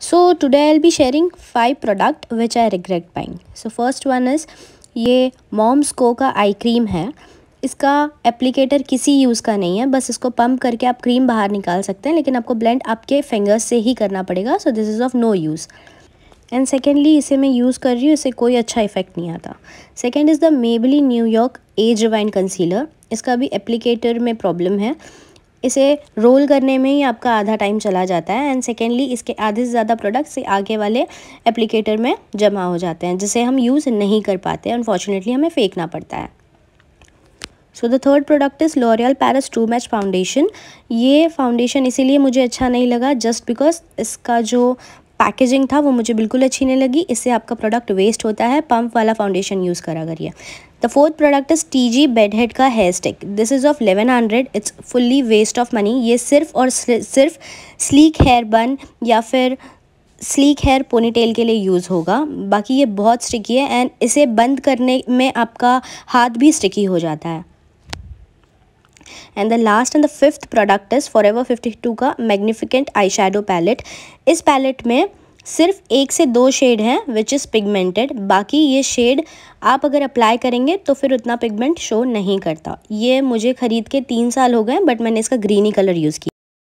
so today I'll be sharing five product which I regret buying so first one is ये Moms को का eye cream है इसका applicator किसी use का नहीं है बस इसको पंप करके आप क्रीम बाहर निकाल सकते हैं लेकिन आपको ब्लेंड आपके फिंगर्स से ही करना पड़ेगा so this is of no use and secondly इसे मैं यूज़ कर रही हूँ इसे कोई अच्छा इफेक्ट नहीं आता second is the Maybelline New York age वाइन कंसीलर इसका भी एप्लीकेटर में प्रॉब्लम है इसे रोल करने में ही आपका आधा टाइम चला जाता है एंड सेकेंडली इसके आधे से ज़्यादा प्रोडक्ट्स आगे वाले एप्लीकेटर में जमा हो जाते हैं जिसे हम यूज़ नहीं कर पाते अनफॉर्चुनेटली हमें फेंकना पड़ता है so the third product is L'Oreal Paris true match foundation ये फाउंडेशन इसीलिए मुझे अच्छा नहीं लगा जस्ट बिकॉज इसका जो पैकेजिंग था वो मुझे बिल्कुल अच्छी नहीं लगी इससे आपका प्रोडक्ट वेस्ट होता है पम्प वाला फाउंडेशन यूज़ करा करिए the fourth product is TIGI bed head का hair stick this is of eleven hundred it's fully waste of money ये सिर्फ और सिर्फ स्लीक हेयर बन या फिर स्लीक हेयर पोनीटेल के लिए यूज़ होगा बाकी ये बहुत स्टिकी है एंड इसे बंद करने में आपका हाथ भी स्टिकी हो जाता है and the last and the fifth product is for ever fifty two का मैग्निफिकेंट आई शेडो पैलेट इस पैलेट में सिर्फ एक से दो शेड हैं विच इज़ पिगमेंटेड बाकी ये शेड आप अगर अप्लाई करेंगे तो फिर उतना पिगमेंट शो नहीं करता ये मुझे ख़रीद के तीन साल हो गए बट मैंने इसका ग्रीनी कलर यूज़ किया